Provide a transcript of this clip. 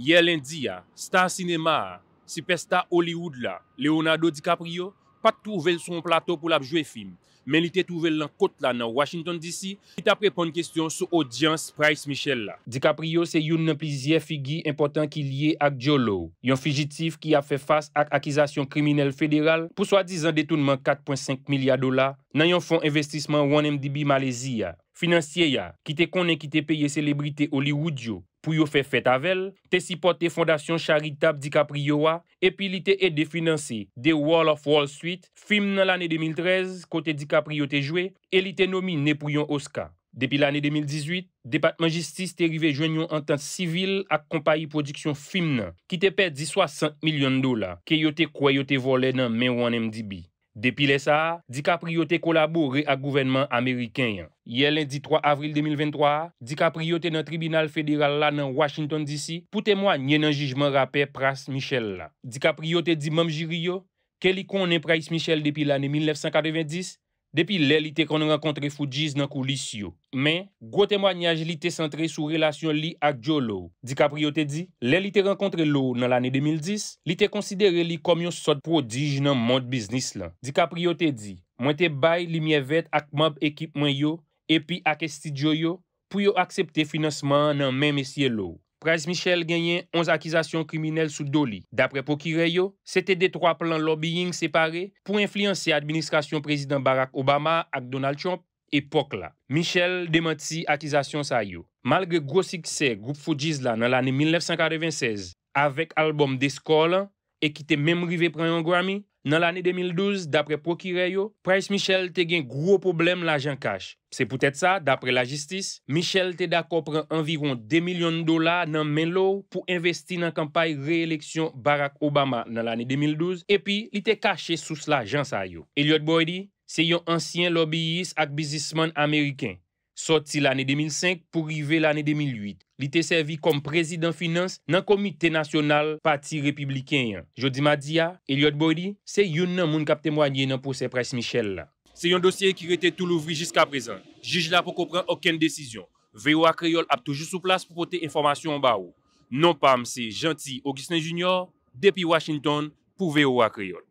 Ye lendi ya, star sinema a, sipe star Hollywood la, Leonardo DiCaprio, pat touvel son plato pou la bjwe film, men li te touvel lan kot la nan Washington DC, ki ta prepon kestyon sou audience Price Michelle la. DiCaprio se youn nan plizye figi important ki liye ak Jho Low, yon figitif ki a fe fas ak akizasyon kriminel federal, pou swa dizan detounman 4.5 milyar dola nan yon fon investisman 1MDB Malaysia. Finansye ya, ki te konen ki te peye selebrite Hollywood yo. Pou yo fe fet avel, te sipote fondasyon charitab Dikapriyo wa, epi li te e definanse de World of Wall Street film nan l ane 2013 kote Dikapriyo te jwe, e li te nomi Nepuyon Oscar. Depi l ane 2018, Depatman Jistis te rive jwenyon an tan civil ak kompayi prodiksyon film nan, ki te perdi 60 milyon dola, ke yo te kwayo te vole nan M1MDB. Depi lè sa, DiCaprio te kolabou re a gouvenman Ameriken yon. Ye lèndi 3 avril 2023, DiCaprio te nan tribunal federal la nan Washington DC pou temwa nye nan jijman rapè Pras Michel la. DiCaprio te di mòm jiriyo, ke li konen Pras Michel depi lè nan 1990? Depi lè li te kon renkontre foudjiz nan koulis yo. Men, gwo temwanyaj li te sentre sou relasyon li ak jo lou. Dika priyo te di, lè li te renkontre lou nan l'anè 2010, li te konsidere li kom yon sot prodij nan mod biznis lan. Dika priyo te di, mwen te bay li miye vet ak mab ekipman yo, epi ak estidjo yo, pou yo aksepte finansman nan men mesye lou. Prez Michel genyen 11 akizasyon kriminel sou doli. Dapre Pokireyo, sete de troa plan lobbying separe pou enflyanse administrasyon prezident Barack Obama ak Donald Trump epok la. Michel demanti akizasyon sa yo. Malge gros sikse Groupe Foujizla nan l ane 1996 avek albom Deskolle ekite memrive preyon Grammy, Nan l ane 2012, dapre prokire yo, Price Michel te gen gro problem la jan kache. Se pou tèt sa, dapre la jistis, Michel te da kopren environ 2 milyon dola nan men lou pou investi nan kampaye re-eleksyon Barack Obama nan l ane 2012. E pi, li te kache sous la jan sa yo. Elliot Boyd, se yon ansyen lobbyist ak bizisman Ameriken. Soti l'anè 2005 pou rive l'anè 2008, li te servi kom prezident finance nan komite nasyonal pati republiken yon. Jodi Madia, Elliot Boydi, se yon nan moun kap temwanyen nan pose pres Michel la. Se yon dosye ki rete tou louvri jiska prezen, jij la pou kopren oken desisyon. Veo Akreyol ap toujou sou plas pou pote informasyon ba ou. Non pam se janti Augustin Junior, depi Washington pou Veo Akreyol.